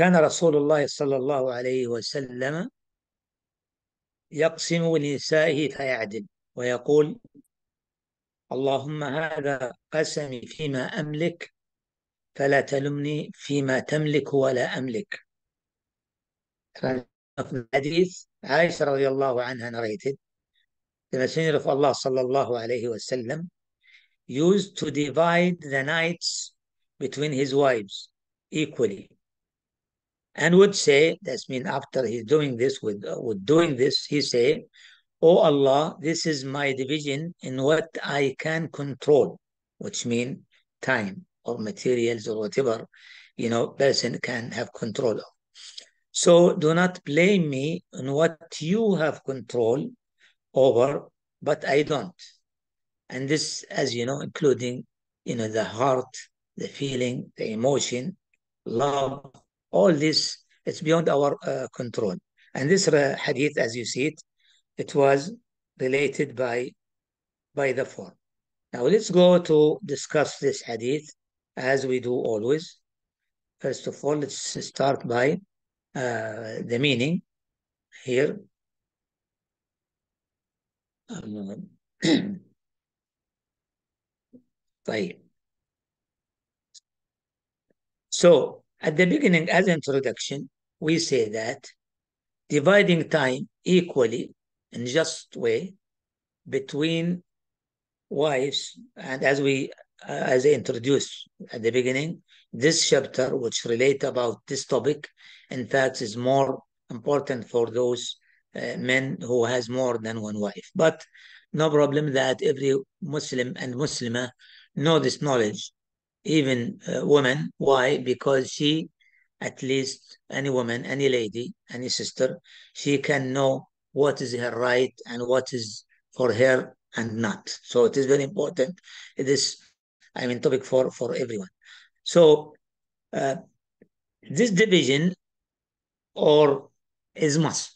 كان رسول الله صلى الله عليه وسلم يقسم لنسائه فيعدل ويقول اللهم هذا قسمي فيما أملك فلا تلمني فيما تملك ولا أملك في الحديث عائشة رضي الله عنها narrated لما سنرف الله صلى الله عليه وسلم used to divide the nights between his wives equally and would say, that's mean after he's doing this with, uh, with doing this, he say, Oh Allah, this is my division in what I can control, which mean time or materials or whatever, you know, person can have control of. So do not blame me on what you have control over, but I don't. And this, as you know, including, you know, the heart, the feeling, the emotion, love, all this, it's beyond our uh, control. And this uh, hadith, as you see it, it was related by, by the form. Now let's go to discuss this hadith as we do always. First of all, let's start by uh, the meaning here. Um, so at the beginning, as introduction, we say that dividing time equally in just way between wives, and as we uh, as I introduced at the beginning, this chapter, which relate about this topic, in fact, is more important for those uh, men who has more than one wife. But no problem that every Muslim and Muslimah know this knowledge even uh, women. Why? Because she, at least any woman, any lady, any sister, she can know what is her right and what is for her and not. So it is very important. It is, I mean, topic for for everyone. So uh, this division or is must.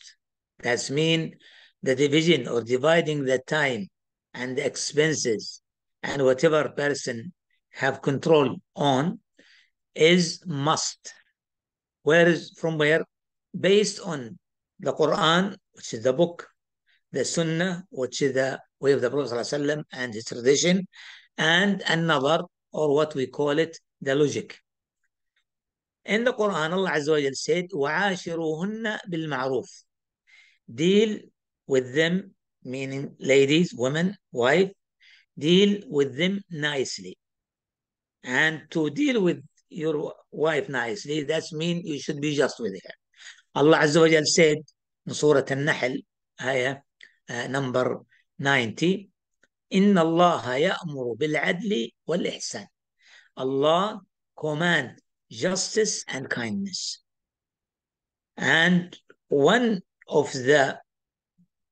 That's mean the division or dividing the time and the expenses and whatever person have control on is must. Where is from where? Based on the Quran, which is the book, the Sunnah, which is the way of the Prophet ﷺ and his tradition, and another, or what we call it, the logic. In the Quran, Allah Azza wa Jal said, وَعَاشِرُوهُنَّ بِالْمَعْرُوفِ Deal with them, meaning ladies, women, wife, deal with them nicely and to deal with your wife nicely, that's mean you should be just with her. Allah Azza wa Jal said in Surah An-Nahl, ayah uh, number 90, إن الله يأمر بالعدل والإحسان. Allah command justice and kindness. And one of the,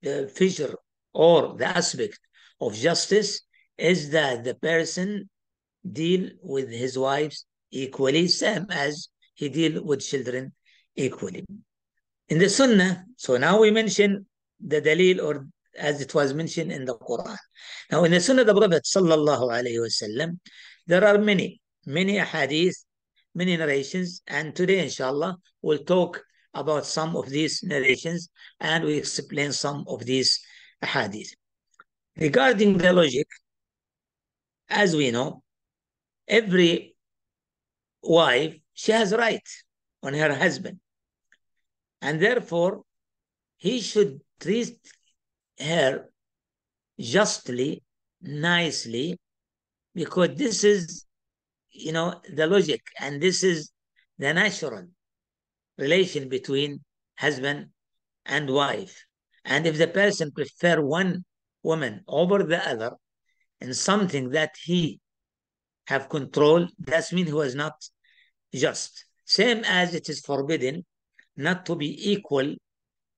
the feature or the aspect of justice is that the person deal with his wives equally, same as he deal with children equally. In the Sunnah, so now we mention the Dalil or as it was mentioned in the Quran. Now in the Sunnah of the Prophet sallallahu alayhi wasallam, there are many, many hadith, many narrations, and today inshallah we'll talk about some of these narrations and we explain some of these hadith. Regarding the logic, as we know, every wife, she has right on her husband. And therefore, he should treat her justly, nicely, because this is, you know, the logic and this is the natural relation between husband and wife. And if the person prefer one woman over the other in something that he have control, that means he was not just. Same as it is forbidden not to be equal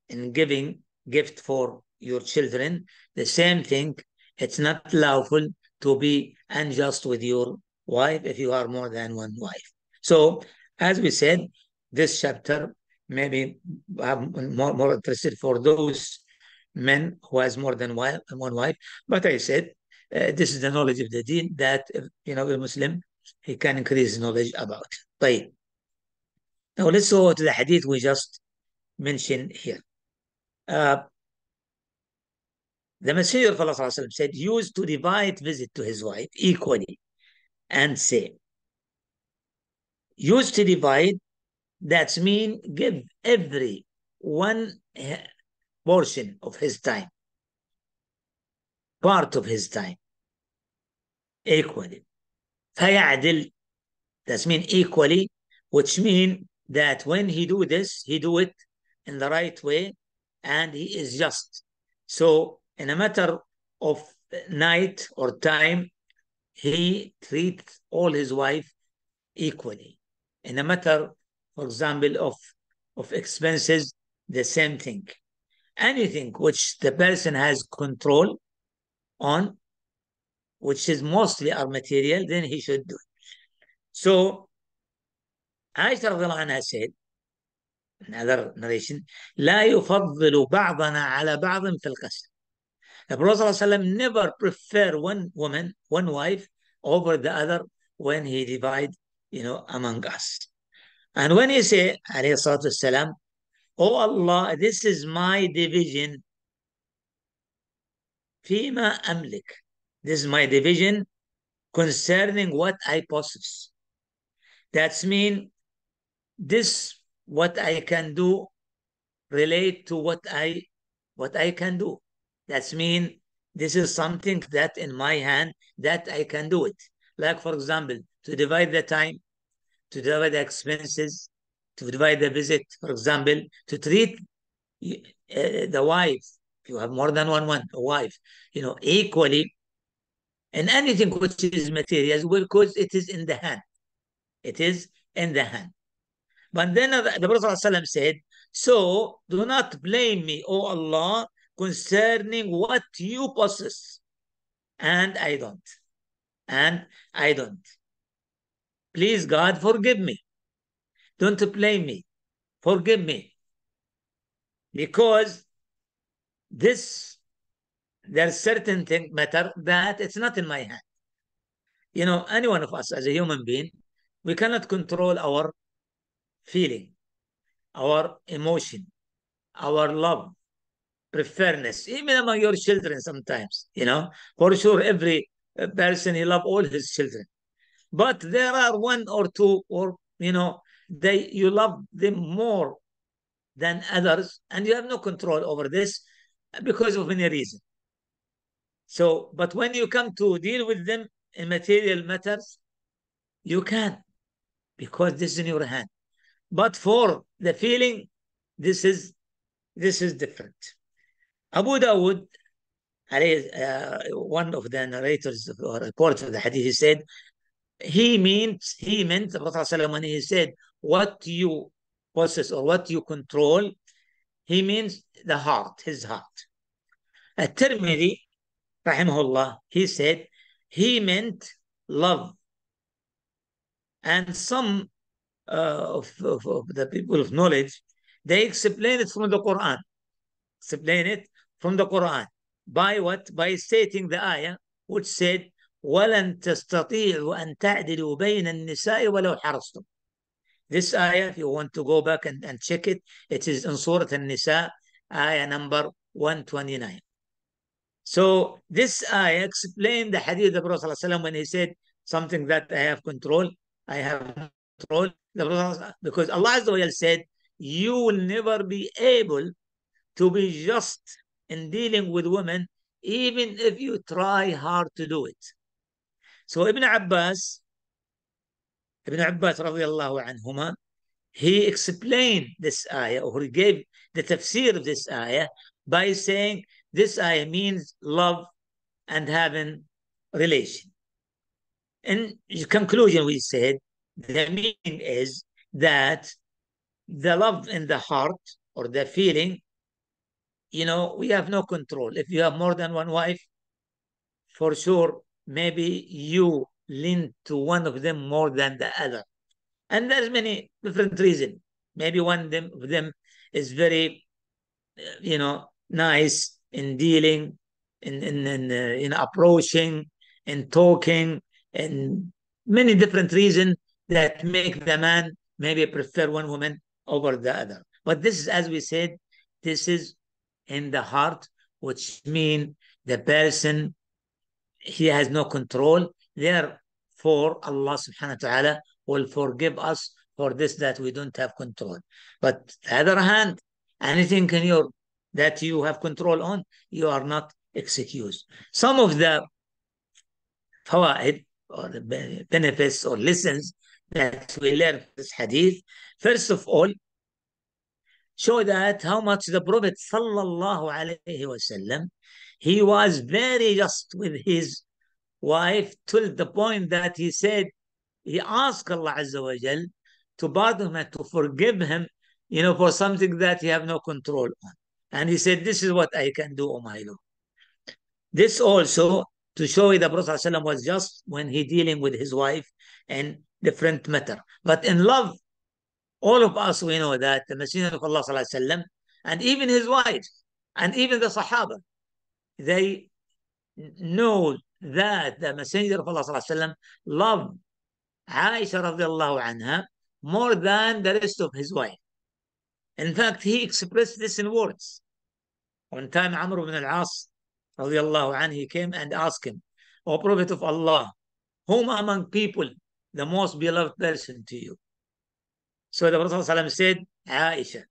in giving gift for your children, the same thing, it's not lawful to be unjust with your wife if you are more than one wife. So, as we said, this chapter maybe I'm um, more, more interested for those men who has more than one wife. But I said uh, this is the knowledge of the deen that uh, you know a Muslim he can increase his knowledge about. طيب. Now let's go to the hadith we just mentioned here. Uh, the Messenger of Allah said, use to divide visit to his wife equally and say, use to divide, that's mean give every one portion of his time, part of his time equally فيعدل that's mean equally which mean that when he do this he do it in the right way and he is just so in a matter of night or time he treats all his wife equally in a matter for example of of expenses the same thing anything which the person has control on which is mostly our material, then he should do it. So Aisha said, another narration, لا يفضل بعضنا على بعض في القسم. The Prophet never prefer one woman, one wife over the other when he divide, you know, among us. And when he say, alayhi salatu wasalam, Oh Allah, this is my division. فيما أملك this is my division concerning what I possess. That's mean this what I can do relate to what I what I can do. That's mean this is something that in my hand that I can do it. Like for example, to divide the time, to divide the expenses, to divide the visit. For example, to treat uh, the wife. If you have more than one one wife, you know equally and anything which is material cause it is in the hand. It is in the hand. But then the Prophet ﷺ said, So do not blame me, O Allah, concerning what you possess. And I don't. And I don't. Please, God, forgive me. Don't blame me. Forgive me. Because this there's certain thing matter that it's not in my hand. You know, any one of us as a human being, we cannot control our feeling, our emotion, our love, preference, even among your children sometimes, you know. For sure, every uh, person, he love all his children. But there are one or two or, you know, they you love them more than others and you have no control over this because of any reason so, but when you come to deal with them in material matters, you can, because this is in your hand. But for the feeling, this is this is different. Abu Dawood, uh, one of the narrators or reports of the hadith, he said, he means he meant the Prophet when he said, what you possess or what you control, he means the heart, his heart. At Tirmidhi, rahimahullah, he said he meant love. And some uh, of, of, of, the people of knowledge, they explain it from the Quran. Explain it from the Quran. By what? By stating the ayah which said, وَلَن تَسْتَطِيعُوا أَن تَعْدِلُوا بَيْنَ النِّسَاءِ وَلَوْ حَرَصْتُمْ This ayah, if you want to go back and, and check it, it is in Surah An-Nisa, ayah number 129. So this uh, I explained the hadith of the Prophet ﷺ when he said something that I have control. I have control. because Allah said, you will never be able to be just in dealing with women, even if you try hard to do it. So Ibn Abbas, Ibn Abbas radiallahu anhuma, he explained this ayah or he gave the tafsir of this ayah by saying this ayah means love and having relation. In conclusion, we said the meaning is that the love in the heart or the feeling, you know, we have no control. If you have more than one wife, for sure, maybe you lean to one of them more than the other. And there's many different reasons. Maybe one of them is very, uh, you know, nice in dealing, in in in, uh, in approaching, in talking, and many different reasons that make the man maybe prefer one woman over the other. But this is, as we said, this is in the heart, which means the person he has no control. Therefore, Allah subhanahu wa ta'ala will forgive us for this that we don't have control. But the other hand, anything in your that you have control on, you are not excused. Some of the fawaid or the benefits or lessons that we learn from this hadith, first of all, show that how much the Prophet sallallahu alaihi wasallam he was very just with his wife till the point that he said he asked Allah Azza wa Jal to pardon him and to forgive him, you know, for something that he have no control on. And he said, this is what I can do, O my Lord. This also to show you the Prophet ﷺ was just when he dealing with his wife in different matter. But in love, all of us, we know that the Messenger of Allah ﷺ, and even his wife, and even the Sahaba, they know that the Messenger of Allah ﷺ loved Aisha radiallahu more than the rest of his wife. In fact, he expressed this in words. One time Amr ibn al-As radiallahu anhu, he came and asked him, O Prophet of Allah, whom among people the most beloved person to you? So the Prophet ﷺ said, Aisha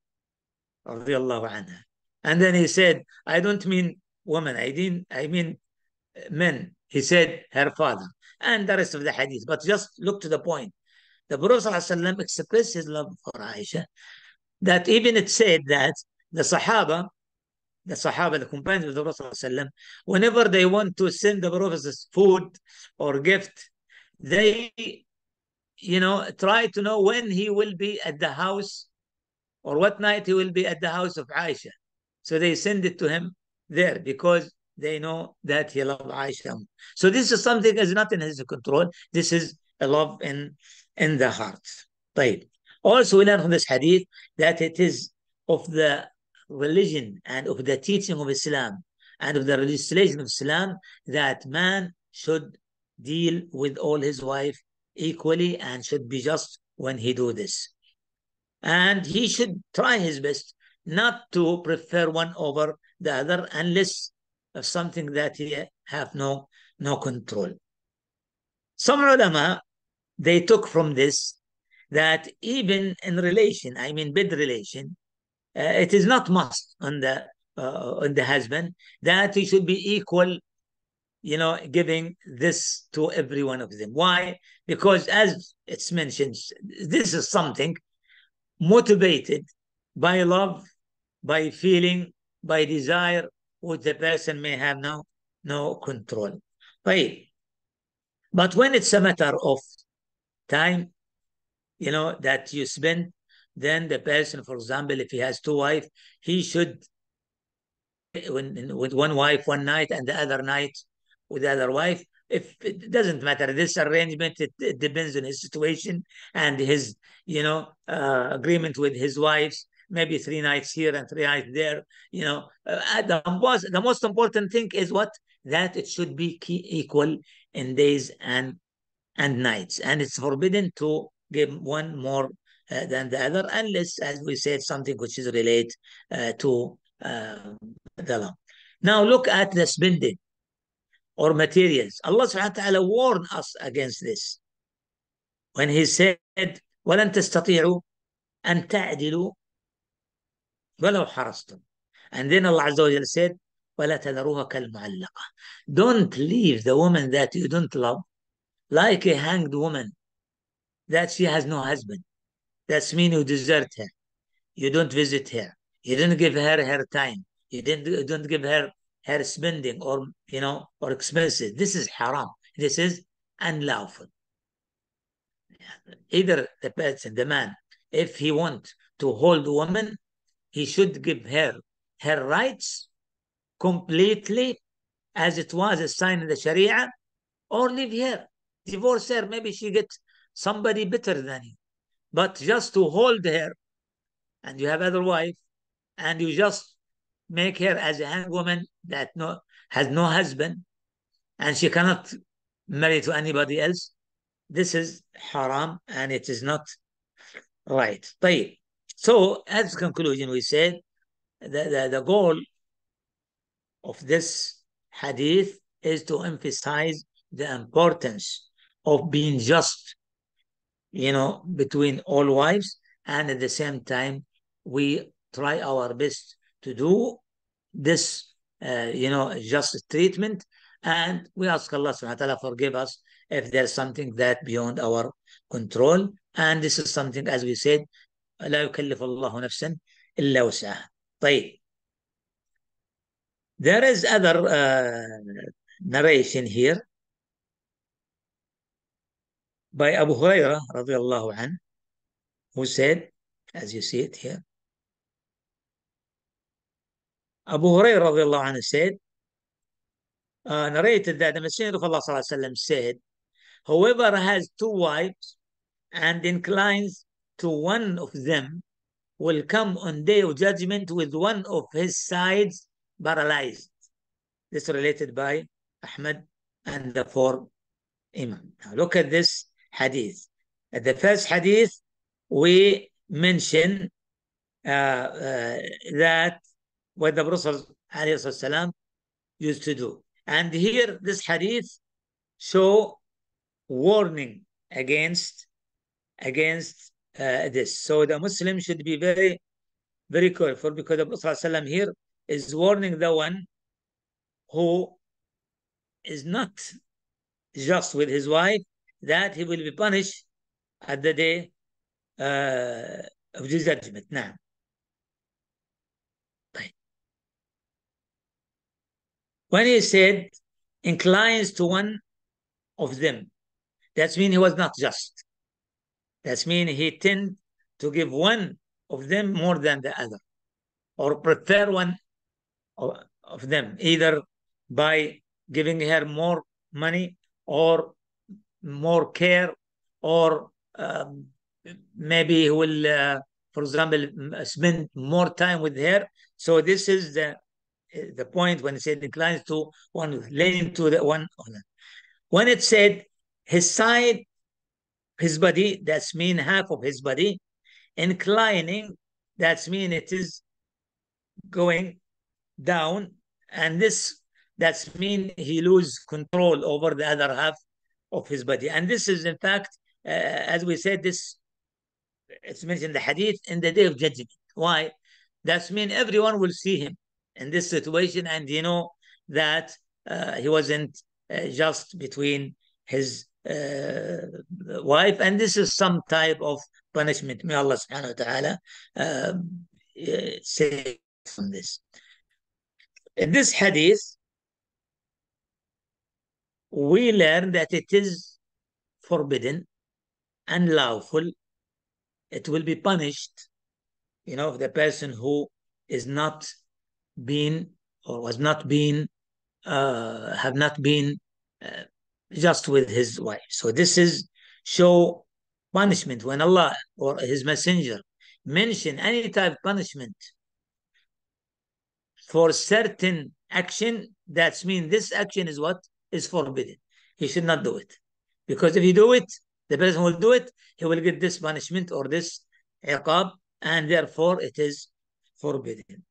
radiallahu anha. And then he said, I don't mean women, I, didn't, I mean men. He said, her father. And the rest of the hadith. But just look to the point. The Prophet ﷺ expressed his love for Aisha, that even it said that the Sahaba, the Sahaba, the companions of the Prophet ﷺ, whenever they want to send the Prophet's food or gift, they, you know, try to know when he will be at the house or what night he will be at the house of Aisha. So they send it to him there because they know that he loved Aisha. So this is something that is not in his control. This is a love in, in the heart. طيب. Also, we learn from this hadith that it is of the religion and of the teaching of Islam and of the legislation of Islam that man should deal with all his wife equally and should be just when he do this. And he should try his best not to prefer one over the other unless of something that he have no, no control. Some ulama, they took from this that even in relation, I mean bed relation, uh, it is not must on the uh, on the husband that he should be equal you know, giving this to every one of them. Why? Because as it's mentioned, this is something motivated by love, by feeling, by desire, which the person may have no, no control. Right. But when it's a matter of time, you know, that you spend then the person, for example, if he has two wives, he should when, with one wife one night and the other night with the other wife. If it doesn't matter, this arrangement it, it depends on his situation and his you know uh, agreement with his wives. Maybe three nights here and three nights there. You know, uh, the, most, the most important thing is what that it should be equal in days and and nights, and it's forbidden to give one more uh, than the other, unless, as we said, something which is related uh, to uh, the Now look at the spending or materials. Allah subhanahu wa ta'ala warned us against this. When he said, وَلَن تَسْتَطِيعُوا أَن تَعْدِلُوا وَلَوْ حَرَصْتُمْ And then Allah Azza wa Jalla said, وَلَا تَذَرُوهَا كَالْمُعَلَّقَةِ Don't leave the woman that you don't love like a hanged woman that she has no husband. That's mean you desert her. You don't visit her. You didn't give her her time. You didn't you don't give her her spending or you know or expenses. This is haram. This is unlawful. Either the person, the man, if he want to hold woman, he should give her her rights completely as it was a sign in the Sharia, or leave her, divorce her. Maybe she gets somebody better than you. But just to hold her, and you have other wife, and you just make her as a woman that no has no husband, and she cannot marry to anybody else. This is haram, and it is not right. So, as conclusion, we said the, the, the goal of this hadith is to emphasize the importance of being just you know, between all wives. And at the same time, we try our best to do this, uh, you know, just treatment. And we ask Allah subhanahu wa ta'ala forgive us if there's something that beyond our control. And this is something, as we said, لا يكلف الله نفسا إلا وسعها. طيب. There is other uh, narration here by Abu Hurairah radiallahu anh, who said, as you see it here, Abu Hurairah radiallahu anh said, uh, narrated that the Messenger of Allah sallallahu said, whoever has two wives and inclines to one of them will come on day of judgment with one of his sides paralyzed. This related by Ahmad and the four Imam. Now look at this hadith. At the first hadith, we mention uh, uh, that what the Prophet ﷺ used to do. And here, this hadith show warning against against uh, this. So the Muslim should be very, very careful because the Prophet ﷺ here is warning the one who is not just with his wife, that he will be punished at the day uh, of the judgment. Now. When he said, inclines to one of them, that means he was not just. That means he tend to give one of them more than the other, or prefer one of, of them, either by giving her more money or more care or um, maybe he will uh, for example uh, spend more time with her so this is the uh, the point when it said inclined to one leaning to the one other when it said his side his body that's mean half of his body inclining that's mean it is going down and this that's mean he lose control over the other half of his body. And this is, in fact, uh, as we said, this it's mentioned in the hadith in the day of judgment. Why? That's mean everyone will see him in this situation, and you know that uh, he wasn't uh, just between his uh, wife, and this is some type of punishment. May Allah subhanahu wa ta'ala um, uh, save from this. In this hadith, we learn that it is forbidden and lawful. It will be punished, you know, the person who is not being or was not being, uh, have not been uh, just with his wife. So this is show punishment when Allah or His Messenger mention any type of punishment for certain action. That's mean this action is what is forbidden. He should not do it. Because if you do it, the person will do it, he will get this punishment or this iqab, and therefore it is forbidden.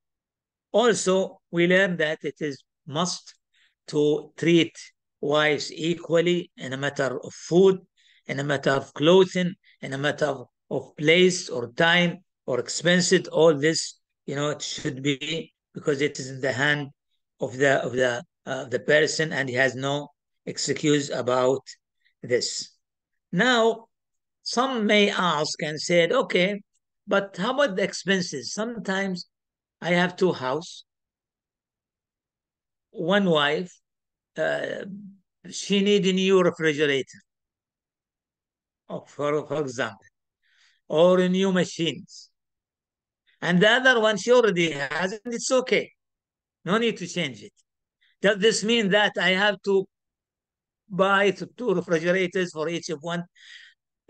Also, we learn that it is must to treat wives equally in a matter of food, in a matter of clothing, in a matter of place or time or expenses. All this, you know, it should be because it is in the hand of the of the uh, the person and he has no excuse about this. Now, some may ask and said, okay, but how about the expenses? Sometimes I have two house, one wife, uh, she need a new refrigerator, oh, for, for example, or a new machines. And the other one she already has, and it's okay. No need to change it. Does this mean that I have to buy two refrigerators for each of one?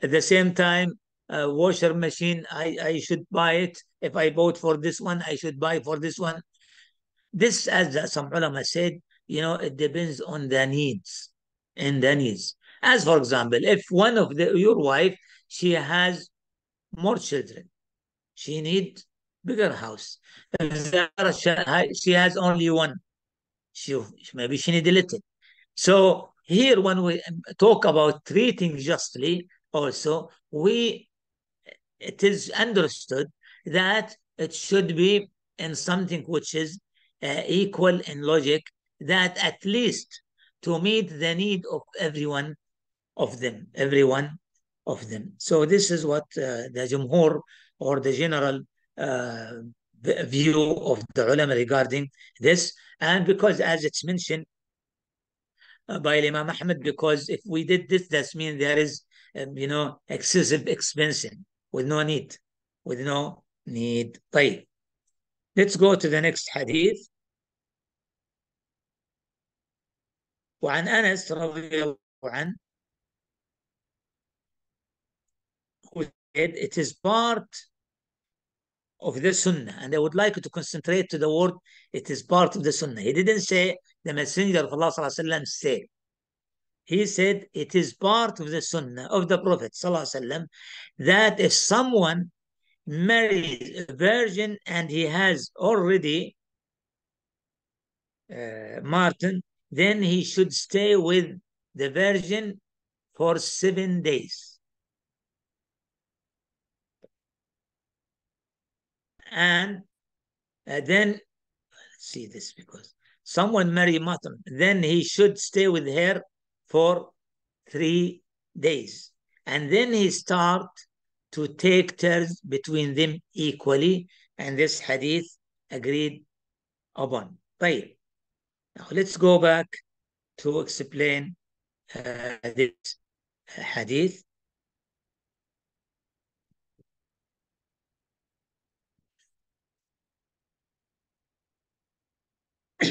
At the same time, A washer machine, I, I should buy it. If I bought for this one, I should buy for this one. This, as some ulama said, you know, it depends on the needs and the needs. As for example, if one of the, your wife, she has more children, she needs bigger house. If she has only one, she, maybe she needed little. So here, when we talk about treating justly, also we it is understood that it should be in something which is uh, equal in logic, that at least to meet the need of everyone of them, everyone of them. So this is what uh, the Jumhur or the general uh, view of the ulama regarding this. And because, as it's mentioned uh, by Imam Ahmed, because if we did this, that means there is, um, you know, excessive expensing with no need, with no need. طيب. Let's go to the next hadith. وعن أنس رضي الله عنه who said it is part of the Sunnah. And I would like to concentrate to the word, it is part of the Sunnah. He didn't say, the Messenger of Allah وسلم, said. He said, it is part of the Sunnah of the Prophet وسلم, that if someone marries a virgin and he has already uh, Martin, then he should stay with the virgin for seven days. and uh, then see this because someone marry Matam, then he should stay with her for three days. And then he start to take turns between them equally. And this hadith agreed upon. طيب. Now let's go back to explain uh, this hadith.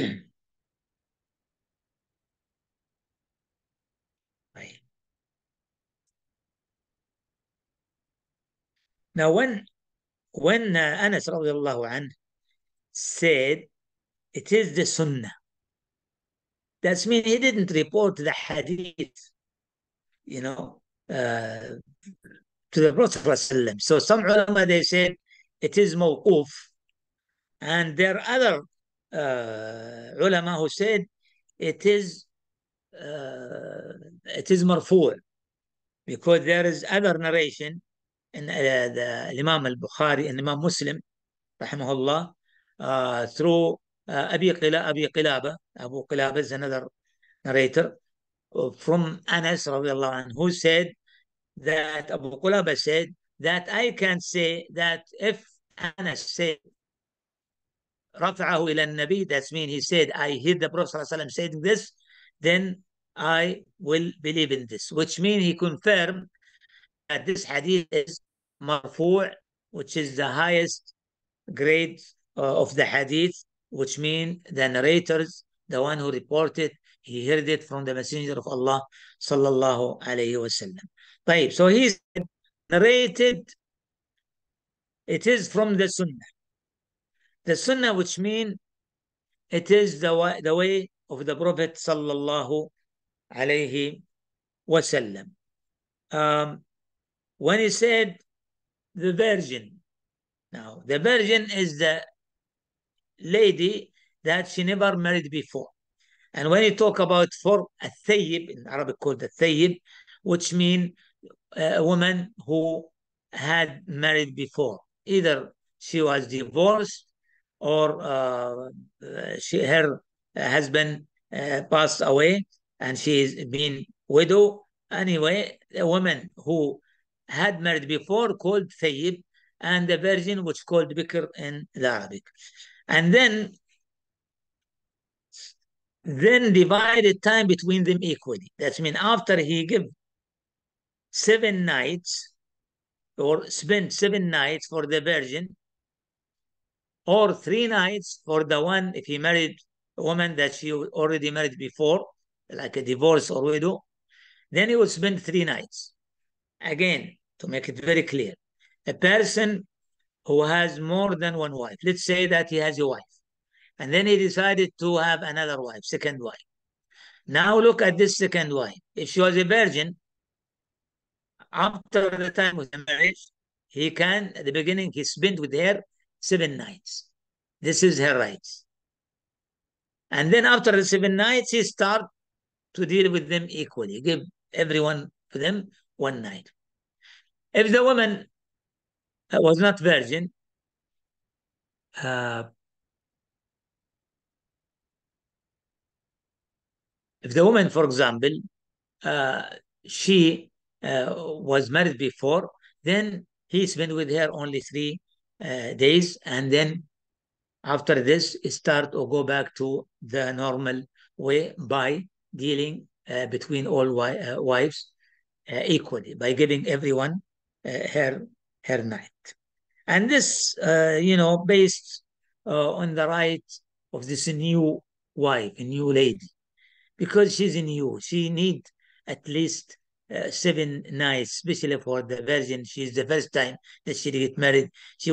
right. Now, when when uh, Anas radiallahu said it is the sunnah, that's mean he didn't report the hadith, you know, uh, to the Prophet ﷺ. So some ulama they said it is mawquf, and there are other uh, علماء who said it is uh, it is marfu' because there is other narration in uh, the Imam al-Bukhari and Imam Muslim rahimahullah uh, through uh, أبي قلا أبي قلابة Abu قلابة is another narrator from Anas الله عنه who said that Abu Qulaba said that I can say that if Anas said رفعه إلى النبي that means he said I heard the Prophet ﷺ saying this then I will believe in this which means he confirmed that this hadith is marfu' which is the highest grade uh, of the hadith which means the narrators the one who reported he heard it from the messenger of Allah sallallahu طيب so he narrated it is from the sunnah the sunnah, which mean it is the way, the way of the Prophet sallallahu alaihi wasallam. Um, when he said the virgin, now the virgin is the lady that she never married before. And when you talk about for a thayyib, in Arabic called a thayyib, which mean uh, a woman who had married before. Either she was divorced or uh, she, her husband uh, passed away and she is been widow. Anyway, a woman who had married before called Thayyib and the virgin which called Bikr in the Arabic. And then then divided time between them equally. That means after he gave seven nights or spent seven nights for the virgin, or three nights for the one if he married a woman that she already married before, like a divorce or widow, then he will spend three nights. Again, to make it very clear, a person who has more than one wife, let's say that he has a wife, and then he decided to have another wife, second wife. Now look at this second wife. If she was a virgin, after the time of the marriage, he can, at the beginning, he spent with her seven nights. This is her rights. And then after the seven nights, he start to deal with them equally. Give everyone to them one night. If the woman uh, was not virgin, uh, if the woman, for example, uh, she uh, was married before, then he spent with her only three uh, days and then after this start or go back to the normal way by dealing uh, between all wi uh, wives uh, equally by giving everyone uh, her her night and this you know based on the right of this new wife a new lady because she's new she need at least uh, seven nights, especially for the virgin. She's the first time that she get married. She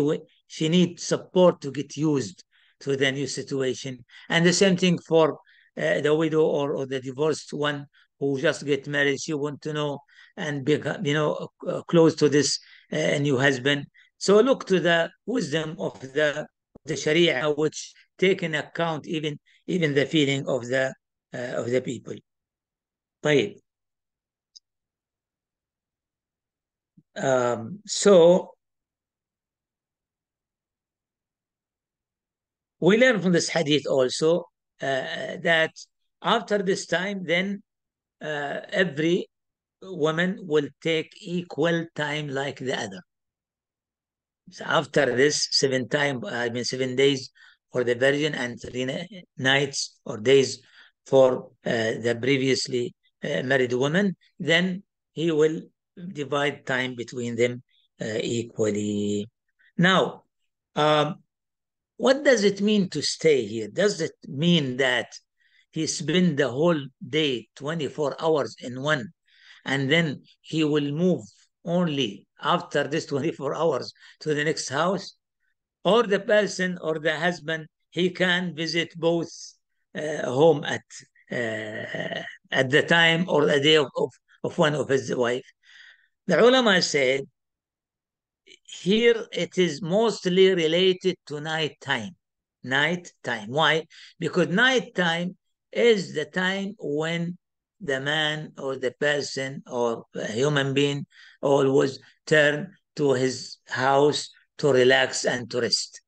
she needs support to get used to the new situation, and the same thing for uh, the widow or, or the divorced one who just get married. She want to know and be you know uh, uh, close to this new husband. So look to the wisdom of the the Sharia, which take in account even even the feeling of the of the people. طيب Um, so we learn from this hadith also uh, that after this time, then uh, every woman will take equal time like the other. So after this seven time, I mean seven days for the virgin and three nights or days for uh, the previously uh, married woman, then he will divide time between them uh, equally. Now, um, what does it mean to stay here? Does it mean that he spend the whole day, 24 hours in one, and then he will move only after this 24 hours to the next house? Or the person or the husband, he can visit both uh, home at uh, at the time or a day of, of, of one of his wife the ulama say here it is mostly related to night time. Night time. Why? Because night time is the time when the man or the person or human being always turn to his house to relax and to rest.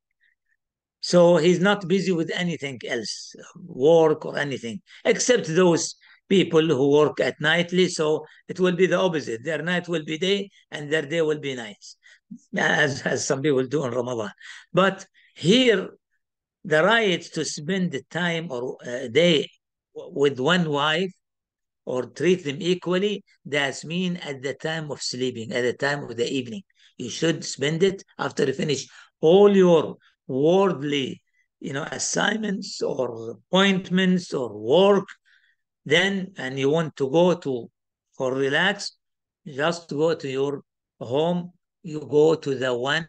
So he's not busy with anything else, work or anything, except those people who work at nightly. So it will be the opposite. Their night will be day and their day will be night, as, as some people do in Ramadan. But here, the right to spend the time or uh, day with one wife or treat them equally, does mean at the time of sleeping, at the time of the evening. You should spend it after you finish all your worldly, you know, assignments or appointments or work then and you want to go to for relax, just go to your home. You go to the one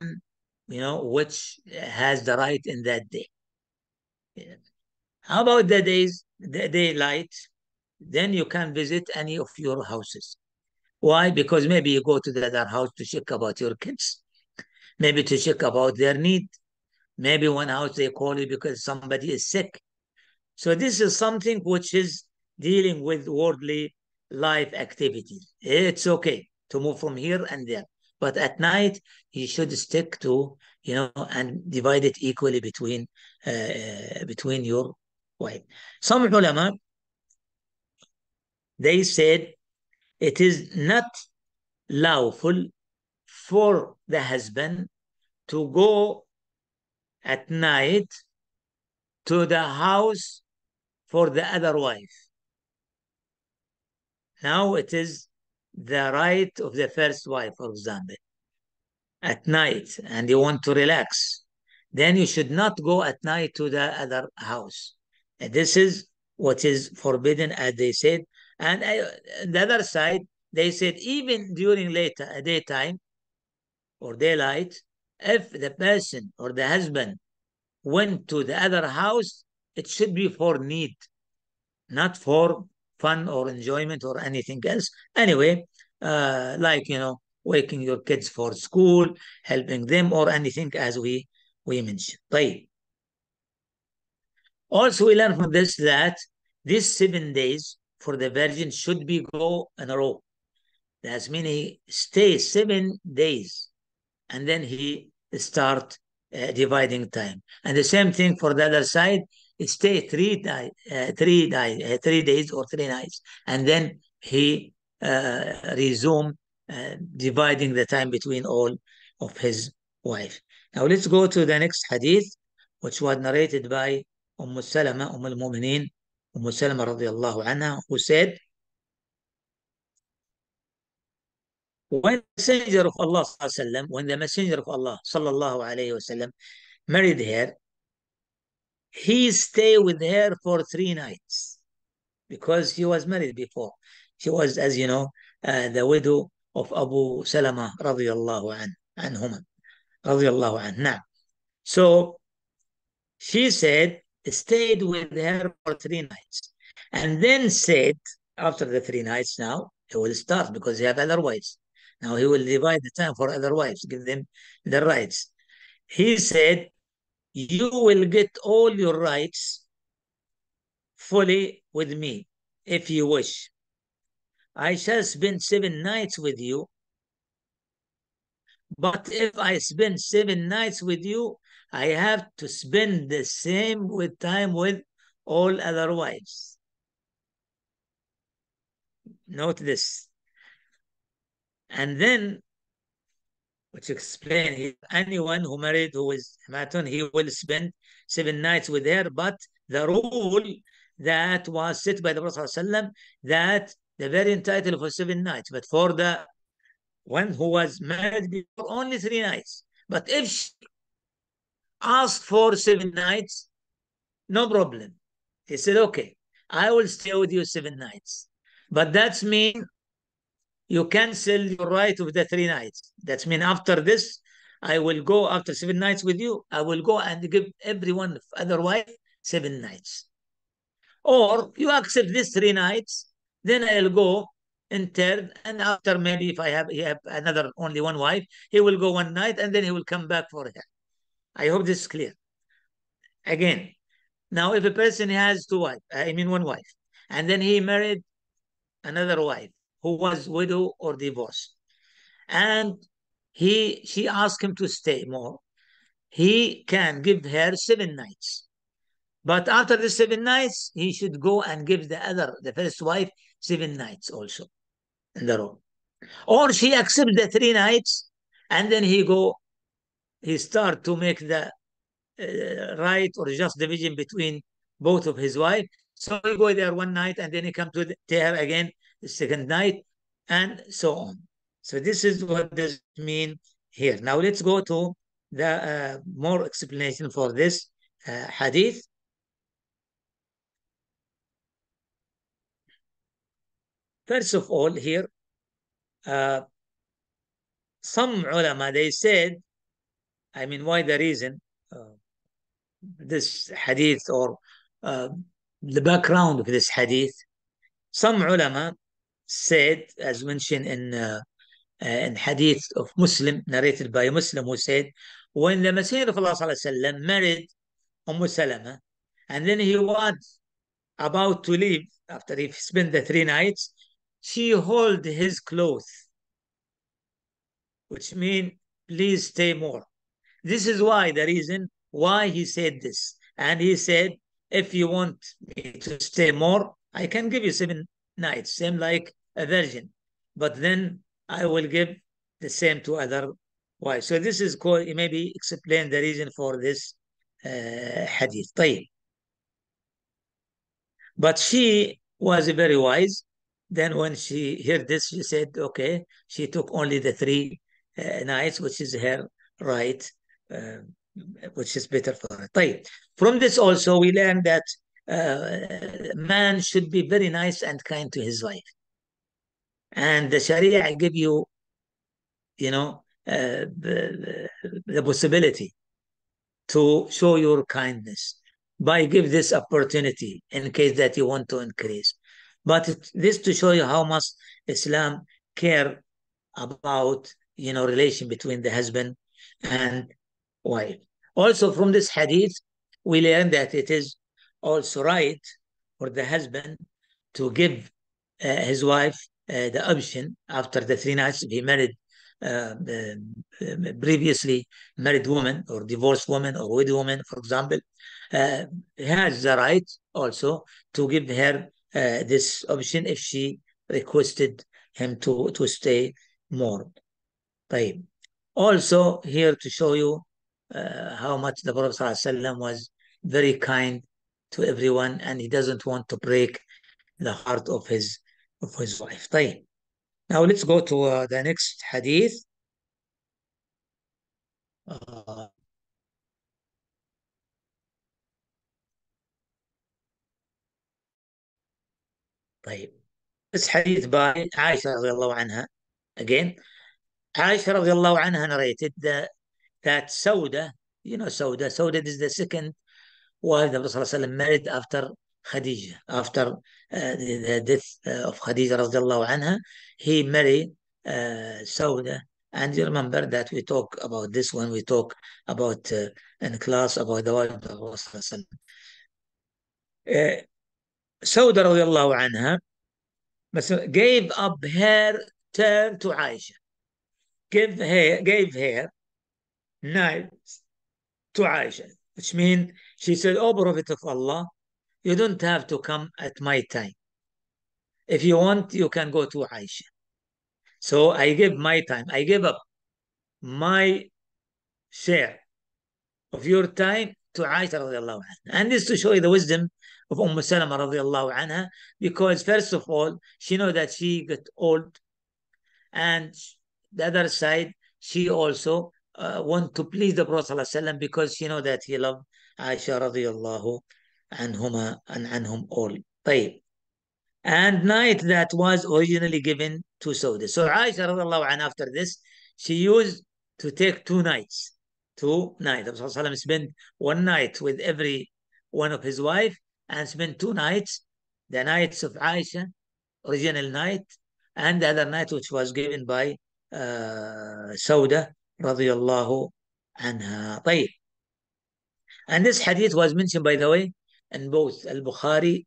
you know which has the right in that day. How about the days the daylight? Then you can visit any of your houses. Why? Because maybe you go to the other house to check about your kids, maybe to check about their need. Maybe one house they call you because somebody is sick. So this is something which is dealing with worldly life activities. It's okay to move from here and there. But at night, you should stick to, you know, and divide it equally between uh, uh between your wife. Some ulama, they said it is not lawful for the husband to go at night to the house for the other wife. Now it is the right of the first wife, for example, at night, and you want to relax. Then you should not go at night to the other house. And this is what is forbidden, as they said. And I, uh, the other side, they said even during later uh, daytime or daylight, if the person or the husband went to the other house, it should be for need, not for fun or enjoyment or anything else. Anyway, uh, like you know, waking your kids for school, helping them, or anything as we we mentioned. طيب. Also, we learn from this that these seven days for the virgin should be go in a row. That's meaning he stays seven days, and then he start uh, dividing time. And the same thing for the other side, stay three day, uh, three day, uh, three days or three nights, and then he uh, resume uh, dividing the time between all of his wife. Now let's go to the next hadith, which was narrated by Umm Salama, Umm al-Mu'minin, Umm Salama radiallahu anha, who said, when the messenger of Allah وسلم, when the messenger of Allah sallallahu alayhi wasallam married her he stayed with her for three nights because she was married before. She was, as you know, uh, the widow of Abu Salama radiallahu an, anhum, radiallahu Now, so she said, stayed with her for three nights. And then said, after the three nights now, he will start because he have other wives. Now he will divide the time for other wives, give them the rights. He said, you will get all your rights fully with me if you wish. I shall spend seven nights with you. But if I spend seven nights with you, I have to spend the same with time with all other wives. Note this. And then which explain anyone who married who is matun, he will spend seven nights with her. But the rule that was set by the Prophet ﷺ, that the very entitled for seven nights, but for the one who was married before only three nights. But if she asked for seven nights, no problem. He said, okay, I will stay with you seven nights. But that's mean you cancel your right of the three nights. That means after this, I will go after seven nights with you. I will go and give everyone wife seven nights. Or you accept these three nights, then I'll go in third, and after maybe if I have, he have another only one wife, he will go one night and then he will come back for her. I hope this is clear. Again, now if a person has two wives, I mean one wife, and then he married another wife, who was widow or divorced. And he she asked him to stay more. He can give her seven nights. But after the seven nights, he should go and give the other, the first wife, seven nights also in the room. Or she accepts the three nights, and then he go, he start to make the uh, right or just division between both of his wife. So he go there one night, and then he come to, the, to her again the second night, and so on. So this is what does mean here. Now let's go to the uh, more explanation for this uh, hadith. First of all, here, uh, some ulama, they said, I mean, why the reason uh, this hadith or uh, the background of this hadith? Some ulama, said, as mentioned in uh, uh, in hadith of Muslim, narrated by Muslim, who said, when the Messenger of Allah married Umm Salama, and then he was about to leave after he spent the three nights, she held his clothes, which means, please stay more. This is why the reason why he said this. And he said, if you want me to stay more, I can give you seven nights, same like a virgin, but then I will give the same to other wives. So this is called, maybe explain the reason for this uh, hadith. طيب. But she was very wise. Then when she heard this, she said, okay, she took only the three uh, nights, which is her right, uh, which is better for her. طيب. From this also, we learn that uh, man should be very nice and kind to his wife and the Sharia give you, you know, uh, the, the possibility to show your kindness by give this opportunity in case that you want to increase. But this to show you how much Islam care about you know relation between the husband and wife. Also from this hadith, we learn that it is also right for the husband to give uh, his wife uh, the option after the three nights if he married uh, uh, previously married woman or divorced woman or widow woman, for example, has the right also to give her this option if she requested him to, to stay more. Okay. Also here to show you uh, how much the Prophet ﷺ was very kind to everyone and he doesn't want to break the heart of his of his life طيب now let's go to uh, the next hadith. uh, طيب This hadith by عائشة رضي الله عنها again عائشة رضي الله عنها narrated the, that Sauda you know Sauda Sauda is the second wife of Rasulullah married after Khadija. After uh, the, death uh, of Khadija الله عنها, he married uh, Sauda. And you remember that we talk about this when we talk about uh, in class about the wife of the Prophet. Uh, Sauda radiallahu anha gave up her turn to Aisha. Give her, gave her knives to Aisha, which means she said, Oh, Prophet of Allah, you don't have to come at my time. If you want, you can go to Aisha. So I give my time. I give up my share of your time to Aisha And this to show you the wisdom of Umm Salama radiallahu because first of all, she know that she got old, and the other side, she also uh, want to please the Prophet because she know that he loved Aisha radiallahu عنهما and عنهم all طيب and night that was originally given to Sauda so Aisha رضي الله عنها after this she used to take two nights two nights the Prophet spent one night with every one of his wife and spent two nights the nights of Aisha original night and the other night which was given by uh, Sauda رضي الله عنها طيب and this hadith was mentioned by the way in both Al-Bukhari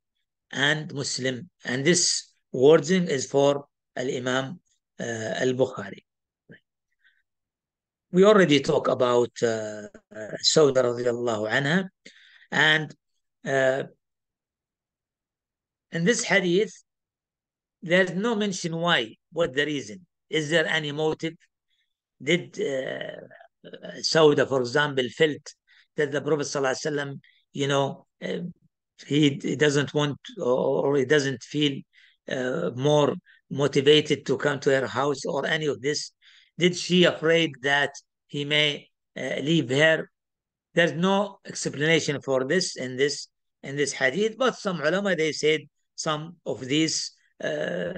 and Muslim. And this wording is for Al-Imam uh, Al-Bukhari. We already talk about uh, Sauda radiallahu anha. And uh, in this hadith, there's no mention why, what the reason. Is there any motive? Did uh, Sauda, for example, felt that the Prophet you know, he, he, doesn't want or he doesn't feel uh, more motivated to come to her house or any of this? Did she afraid that he may uh, leave her? There's no explanation for this in this in this hadith, but some ulama they said some of these uh,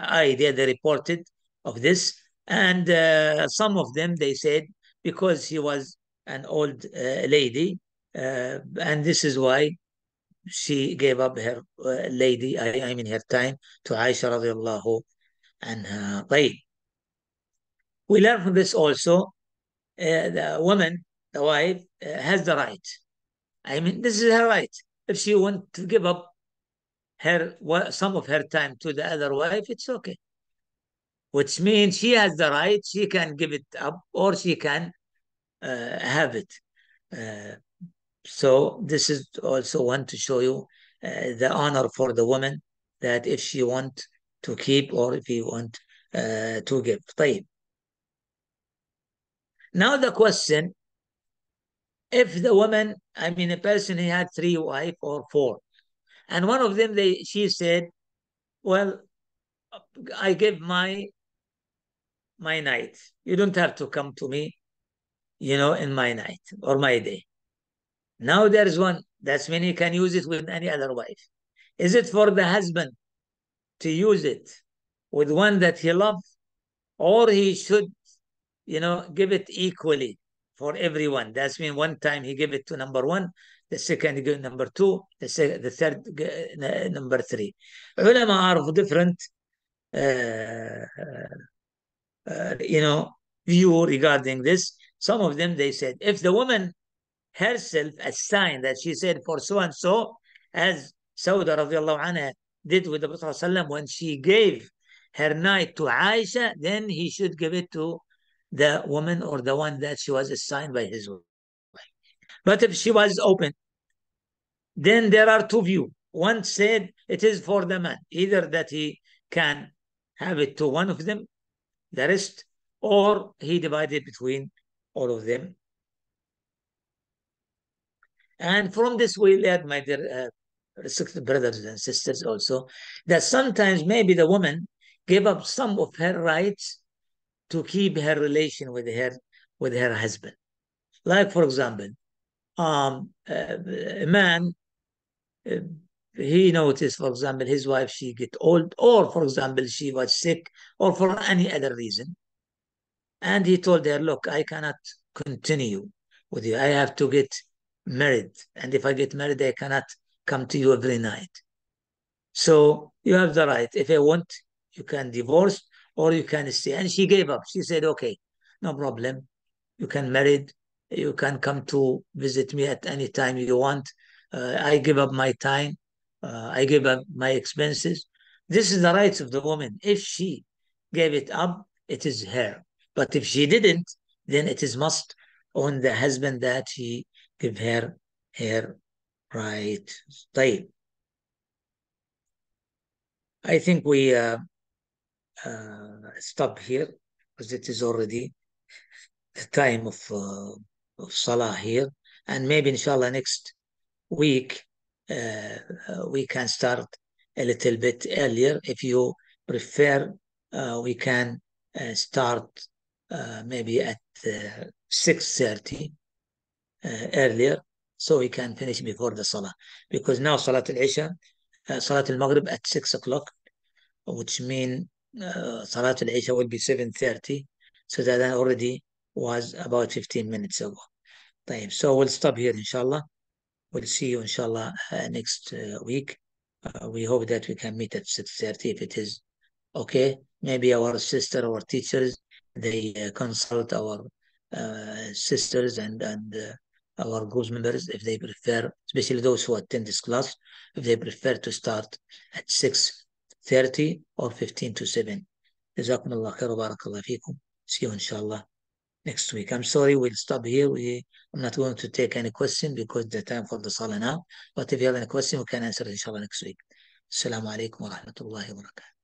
idea they reported of this, and uh, some of them they said because he was an old uh, lady, uh, and this is why she gave up her uh, lady, I, I, mean her time, to Aisha radiallahu anha. طيب. We learn from this also, uh, the woman, the wife, uh, has the right. I mean, this is her right. If she wants to give up her some of her time to the other wife, it's okay. Which means she has the right, she can give it up or she can uh, have it. Uh, so this is also one to show you uh, the honor for the woman that if she want to keep or if you want uh, to give. طيب. Now the question, if the woman, I mean a person he had three wife or four, and one of them they she said, well, I give my my night. You don't have to come to me, you know, in my night or my day. Now there is one. That's when he can use it with any other wife. Is it for the husband to use it with one that he loves? Or he should, you know, give it equally for everyone. That's mean one time he gave it to number one, the second he number two, the, se the third number three. Ulama are of different, uh, uh, you know, view regarding this. Some of them, they said, if the woman herself a sign that she said for so and so, as Sauda did with the Prophet ﷺ, when she gave her night to Aisha, then he should give it to the woman or the one that she was assigned by his wife. But if she was open, then there are two views. One said it is for the man, either that he can have it to one of them, the rest, or he divided between all of them. And from this, we learn, my dear uh, brothers and sisters, also, that sometimes maybe the woman gave up some of her rights to keep her relation with her with her husband. Like, for example, um, uh, a man, uh, he noticed, for example, his wife, she get old, or for example, she was sick, or for any other reason. And he told her, look, I cannot continue with you. I have to get married. And if I get married, I cannot come to you every night. So you have the right. If I want, you can divorce or you can stay. And she gave up. She said, okay, no problem. You can marry. You can come to visit me at any time you want. Uh, I give up my time. Uh, I give up my expenses. This is the rights of the woman. If she gave it up, it is her. But if she didn't, then it is must on the husband that he give her her right type. I think we uh, uh, stop here because it is already the time of, uh, of Salah here. And maybe inshallah next week uh, uh, we can start a little bit earlier. If you prefer, uh, we can start maybe at 6.30 uh, earlier so we can finish before the salah because now salat al-isha uh, salat al-maghrib at 6 o'clock which mean uh, salat al-isha will be 7.30 so that already was about 15 minutes ago طيب so we'll stop here inshallah we'll see you inshallah uh, next uh, week uh, we hope that we can meet at 6.30 if it is okay maybe our sister our teachers they uh, consult our uh, sisters and and our group members if they prefer, especially those who attend this class, if they prefer to start at 6.30 or 15 to 7. جزاكم الله See you inshallah next week. I'm sorry, we'll stop here. We, I'm not going to take any question because the time for the salah now. But if you have any question, we can answer it inshallah next week. Assalamu alaikum wa rahmatullahi wa barakatuh.